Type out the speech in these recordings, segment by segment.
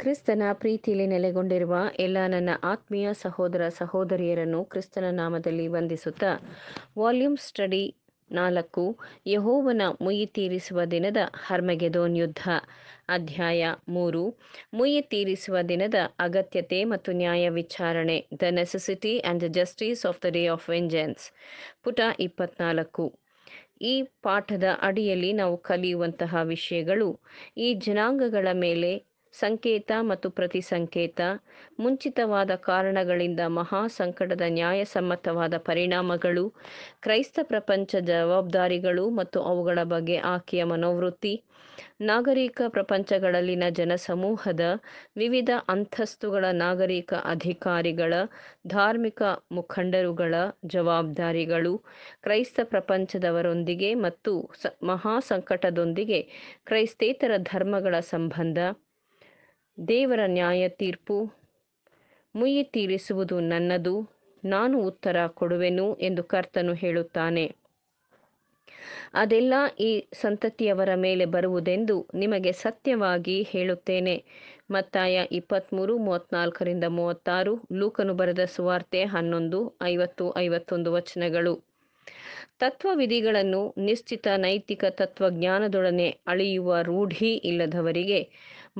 ಕ್ರಿಸ್ತನ ಪ್ರೀತಿಯಲ್ಲಿ ನೆಲೆಗೊಂಡಿರುವ ಎಲ್ಲ ನನ್ನ ಆತ್ಮೀಯ ಸಹೋದರ ಸಹೋದರಿಯರನ್ನು ಕ್ರಿಸ್ತನ ನಾಮದಲ್ಲಿ ವಂದಿಸುತ್ತಾ ವಾಲ್ಯೂಮ್ ಸ್ಟಡಿ ನಾಲ್ಕು ಯಹೋವನ ಮುಯಿ ತೀರಿಸುವ ದಿನದ ಹರ್ಮಗೆದೋನ್ ಯುದ್ಧ ಅಧ್ಯಾಯ ಮೂರು ಮುಯಿ ತೀರಿಸುವ ದಿನದ ಅಗತ್ಯತೆ ಮತ್ತು ನ್ಯಾಯ ವಿಚಾರಣೆ the necessity and the justice of the day of vengeance ಪುಟ ಇಪ್ಪತ್ನಾಲ್ಕು ಈ ಪಾಠದ ಅಡಿಯಲ್ಲಿ ನಾವು ಕಲಿಯುವಂತಹ ವಿಷಯಗಳು ಈ ಜನಾಂಗಗಳ ಮೇಲೆ ಸಂಕೇತ ಮತ್ತು ಪ್ರತಿ ಸಂಕೇತ ಮುಂಚಿತವಾದ ಕಾರಣಗಳಿಂದ ಮಹಾ ಸಂಕಟದ ನ್ಯಾಯಸಮ್ಮತವಾದ ಪರಿಣಾಮಗಳು ಕ್ರೈಸ್ತ ಪ್ರಪಂಚ ಜವಾಬ್ದಾರಿಗಳು ಮತ್ತು ಅವುಗಳ ಬಗ್ಗೆ ಆಕೆಯ ಮನೋವೃತ್ತಿ ನಾಗರಿಕ ಪ್ರಪಂಚಗಳಲ್ಲಿನ ಜನಸಮೂಹದ ವಿವಿಧ ಅಂತಸ್ತುಗಳ ನಾಗರಿಕ ಅಧಿಕಾರಿಗಳ ಧಾರ್ಮಿಕ ಮುಖಂಡರುಗಳ ಜವಾಬ್ದಾರಿಗಳು ಕ್ರೈಸ್ತ ಪ್ರಪಂಚದವರೊಂದಿಗೆ ಮತ್ತು ಮಹಾ ಸಂಕಟದೊಂದಿಗೆ ಕ್ರೈಸ್ತೇತರ ಧರ್ಮಗಳ ಸಂಬಂಧ ದೇವರ ನ್ಯಾಯ ತೀರ್ಪು ಮುಯಿ ತೀರಿಸುವುದು ನನ್ನದು ನಾನು ಉತ್ತರ ಕೊಡುವೆನು ಎಂದು ಕರ್ತನು ಹೇಳುತ್ತಾನೆ ಅದೆಲ್ಲ ಈ ಸಂತತಿಯವರ ಮೇಲೆ ಬರುವುದೆಂದು ನಿಮಗೆ ಸತ್ಯವಾಗಿ ಹೇಳುತ್ತೇನೆ ಮತ್ತಾಯ ಇಪ್ಪತ್ತ್ಮೂರು ಮೂವತ್ತ್ನಾಲ್ಕರಿಂದ ಮೂವತ್ತಾರು ಲೂಕನು ಬರೆದ ಸುವಾರ್ತೆ ಹನ್ನೊಂದು ಐವತ್ತು ಐವತ್ತೊಂದು ವಚನಗಳು ತತ್ವವಿಧಿಗಳನ್ನು ನಿಶ್ಚಿತ ನೈತಿಕ ತತ್ವಜ್ಞಾನದೊಡನೆ ಅಳೆಯುವ ರೂಢಿ ಇಲ್ಲದವರಿಗೆ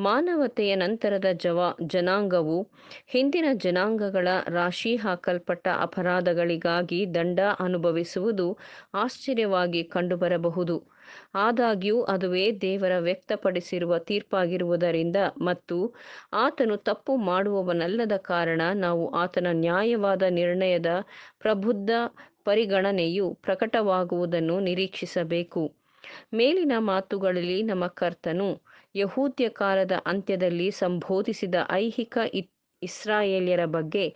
ಮಾನವತೆಯ ನಂತರದ ಜವಾ ಜನಾಂಗವು ಹಿಂದಿನ ಜನಾಂಗಗಳ ರಾಶಿ ಹಾಕಲ್ಪಟ್ಟ ಅಪರಾಧಗಳಿಗಾಗಿ ದಂಡ ಅನುಭವಿಸುವುದು ಆಶ್ಚರ್ಯವಾಗಿ ಕಂಡುಬರಬಹುದು ಆದಾಗ್ಯೂ ಅದುವೇ ದೇವರ ವ್ಯಕ್ತಪಡಿಸಿರುವ ತೀರ್ಪಾಗಿರುವುದರಿಂದ ಮತ್ತು ಆತನು ತಪ್ಪು ಮಾಡುವವನಲ್ಲದ ಕಾರಣ ನಾವು ಆತನ ನ್ಯಾಯವಾದ ನಿರ್ಣಯದ ಪ್ರಬುದ್ಧ ಪರಿಗಣನೆಯು ಪ್ರಕಟವಾಗುವುದನ್ನು ನಿರೀಕ್ಷಿಸಬೇಕು ಮೇಲಿನ ಮಾತುಗಳಲ್ಲಿ ನಮ್ಮ ಕರ್ತನು ಯಹೂದ್ಯ ಕಾಲದ ಅಂತ್ಯದಲ್ಲಿ ಸಂಬೋಧಿಸಿದ ಐಹಿಕ ಇಸ್ರಾಯೇಲ್ಯರ ಬಗ್ಗೆ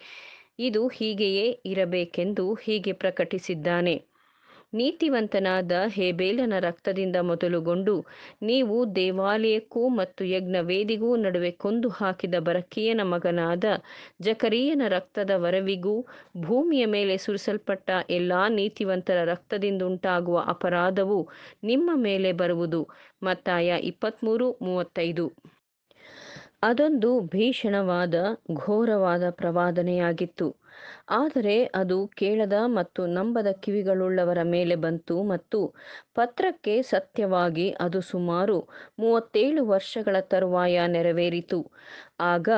ಇದು ಹೀಗೆಯೇ ಇರಬೇಕೆಂದು ಹೀಗೆ ಪ್ರಕಟಿಸಿದ್ದಾನೆ ನೀತಿವಂತನಾದ ಹೇಬೇಲನ ರಕ್ತದಿಂದ ಮೊದಲುಗೊಂಡು ನೀವು ದೇವಾಲಯಕ್ಕೂ ಮತ್ತು ಯಜ್ಞವೇದಿಗೂ ನಡುವೆ ಕೊಂದು ಹಾಕಿದ ಬರಕೀಯನ ಮಗನಾದ ಜಕರಿಯನ ರಕ್ತದ ವರವಿಗೂ ಭೂಮಿಯ ಮೇಲೆ ಸುರಿಸಲ್ಪಟ್ಟ ಎಲ್ಲಾ ನೀತಿವಂತರ ರಕ್ತದಿಂದುಂಟಾಗುವ ಅಪರಾಧವು ನಿಮ್ಮ ಮೇಲೆ ಬರುವುದು ಮತ್ತಾಯ ಇಪ್ಪತ್ತ್ಮೂರು ಮೂವತ್ತೈದು ಅದೊಂದು ಭೀಷಣವಾದ ಘೋರವಾದ ಪ್ರವಾದನೆಯಾಗಿತ್ತು ಆದರೆ ಅದು ಕೇಳದ ಮತ್ತು ನಂಬದ ಕಿವಿಗಳುಳ್ಳವರ ಮೇಲೆ ಬಂತು ಮತ್ತು ಪತ್ರಕ್ಕೆ ಸತ್ಯವಾಗಿ ಅದು ಸುಮಾರು ಮೂವತ್ತೇಳು ವರ್ಷಗಳ ತರುವಾಯ ನೆರವೇರಿತು ಆಗ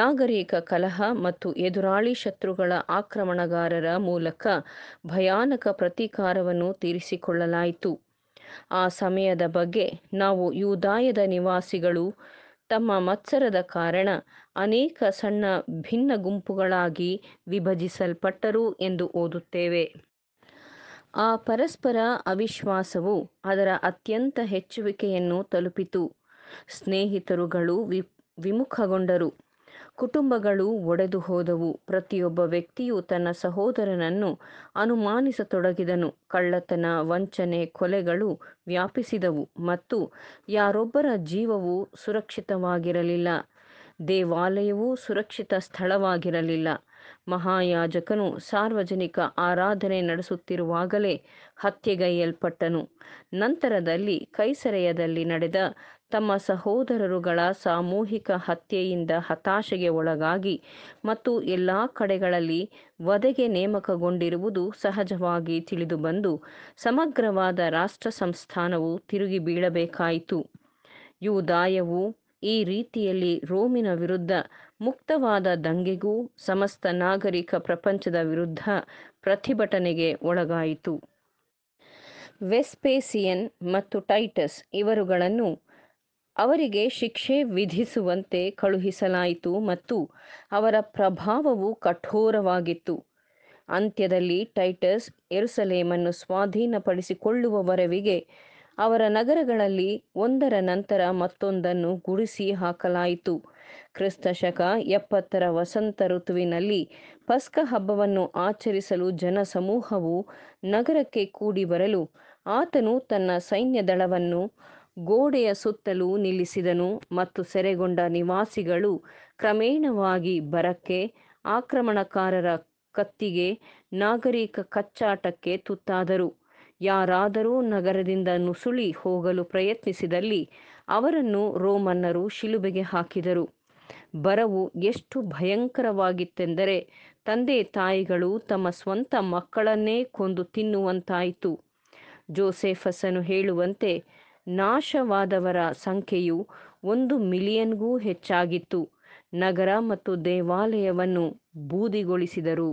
ನಾಗರಿಕ ಕಲಹ ಮತ್ತು ಎದುರಾಳಿ ಶತ್ರುಗಳ ಆಕ್ರಮಣಗಾರರ ಮೂಲಕ ಭಯಾನಕ ಪ್ರತೀಕಾರವನ್ನು ತೀರಿಸಿಕೊಳ್ಳಲಾಯಿತು ಆ ಸಮಯದ ಬಗ್ಗೆ ನಾವು ಯೂದಾಯದ ನಿವಾಸಿಗಳು ತಮ್ಮ ಮತ್ಸರದ ಕಾರಣ ಅನೇಕ ಸಣ್ಣ ಭಿನ್ನ ಗುಂಪುಗಳಾಗಿ ವಿಭಜಿಸಲ್ಪಟ್ಟರು ಎಂದು ಓದುತ್ತೇವೆ ಆ ಪರಸ್ಪರ ಅವಿಶ್ವಾಸವು ಅದರ ಅತ್ಯಂತ ಹೆಚ್ಚುವಿಕೆಯನ್ನು ತಲುಪಿತು ಸ್ನೇಹಿತರುಗಳು ವಿಮುಖಗೊಂಡರು ಕುಟುಂಬಗಳು ಒಡೆದು ಹೋದವು ಪ್ರತಿಯೊಬ್ಬ ವ್ಯಕ್ತಿಯು ತನ್ನ ಸಹೋದರನನ್ನು ಅನುಮಾನಿಸತೊಡಗಿದನು ಕಳ್ಳತನ ವಂಚನೆ ಕೊಲೆಗಳು ವ್ಯಾಪಿಸಿದವು ಮತ್ತು ಯಾರೊಬ್ಬರ ಜೀವವು ಸುರಕ್ಷಿತವಾಗಿರಲಿಲ್ಲ ದೇವಾಲಯವು ಸುರಕ್ಷಿತ ಸ್ಥಳವಾಗಿರಲಿಲ್ಲ ಮಹಾಯಾಜಕನು ಸಾರ್ವಜನಿಕ ಆರಾಧನೆ ನಡೆಸುತ್ತಿರುವಾಗಲೇ ಹತ್ಯೆಗೈಯಲ್ಪಟ್ಟನು ನಂತರದಲ್ಲಿ ಕೈಸರೆಯದಲ್ಲಿ ನಡೆದ ತಮ್ಮ ಸಹೋದರರುಗಳ ಸಾಮೂಹಿಕ ಹತ್ಯೆಯಿಂದ ಹತಾಶೆಗೆ ಒಳಗಾಗಿ ಮತ್ತು ಎಲ್ಲ ಕಡೆಗಳಲ್ಲಿ ವಧೆಗೆ ನೇಮಕಗೊಂಡಿರುವುದು ಸಹಜವಾಗಿ ತಿಳಿದುಬಂದು ಸಮಗ್ರವಾದ ರಾಷ್ಟ್ರ ಸಂಸ್ಥಾನವು ತಿರುಗಿ ಬೀಳಬೇಕಾಯಿತು ಯೂದಾಯವು ಈ ರೀತಿಯಲ್ಲಿ ರೋಮಿನ ವಿರುದ್ಧ ಮುಕ್ತವಾದ ದಂಗೆಗೂ ಸಮಸ್ತ ನಾಗರಿಕ ಪ್ರಪಂಚದ ವಿರುದ್ಧ ಪ್ರತಿಭಟನೆಗೆ ಒಳಗಾಯಿತು ವೆಸ್ಪೇಸಿಯನ್ ಮತ್ತು ಟೈಟಸ್ ಇವರುಗಳನ್ನು ಅವರಿಗೆ ಶಿಕ್ಷೆ ವಿಧಿಸುವಂತೆ ಕಳುಹಿಸಲಾಯಿತು ಮತ್ತು ಅವರ ಪ್ರಭಾವವು ಕಠೋರವಾಗಿತ್ತು ಅಂತ್ಯದಲ್ಲಿ ಟೈಟಸ್ ಎರುಸಲೇಮನ್ನು ಸ್ವಾಧೀನಪಡಿಸಿಕೊಳ್ಳುವವರೆವಿಗೆ ಅವರ ನಗರಗಳಲ್ಲಿ ಒಂದರ ನಂತರ ಮತ್ತೊಂದನ್ನು ಗುಡಿಸಿ ಹಾಕಲಾಯಿತು ಕ್ರಿಸ್ತ ಶಕ ಎಪ್ಪತ್ತರ ವಸಂತ ಋತುವಿನಲ್ಲಿ ಪಸ್ಕ ಹಬ್ಬವನ್ನು ಆಚರಿಸಲು ಜನಸಮೂಹವು ನಗರಕ್ಕೆ ಕೂಡಿ ಬರಲು ಆತನು ತನ್ನ ಸೈನ್ಯದಳವನ್ನು ಗೋಡೆಯ ಸುತ್ತಲೂ ನಿಲ್ಲಿಸಿದನು ಮತ್ತು ಸೆರೆಗೊಂಡ ನಿವಾಸಿಗಳು ಕ್ರಮೇಣವಾಗಿ ಬರಕ್ಕೆ ಆಕ್ರಮಣಕಾರರ ಕತ್ತಿಗೆ ನಾಗರಿಕ ಕಚ್ಚಾಟಕ್ಕೆ ತುತ್ತಾದರು ಯಾರಾದರೂ ನಗರದಿಂದ ನುಸುಳಿ ಹೋಗಲು ಪ್ರಯತ್ನಿಸಿದಲ್ಲಿ ಅವರನ್ನು ರೋಮನ್ನರು ಶಿಲುಬೆಗೆ ಹಾಕಿದರು ಬರವು ಎಷ್ಟು ಭಯಂಕರವಾಗಿತ್ತೆಂದರೆ ತಂದೆ ತಾಯಿಗಳು ತಮ್ಮ ಸ್ವಂತ ಮಕ್ಕಳನ್ನೇ ಕೊಂದು ತಿನ್ನುವಂತಾಯಿತು ಜೋಸೆಫಸನು ಹೇಳುವಂತೆ ನಾಶವಾದವರ ಸಂಖ್ಯೆಯು ಒಂದು ಮಿಲಿಯನ್ಗೂ ಹೆಚ್ಚಾಗಿತ್ತು ನಗರ ಮತ್ತು ದೇವಾಲಯವನ್ನು ಬೂದಿಗೊಳಿಸಿದರು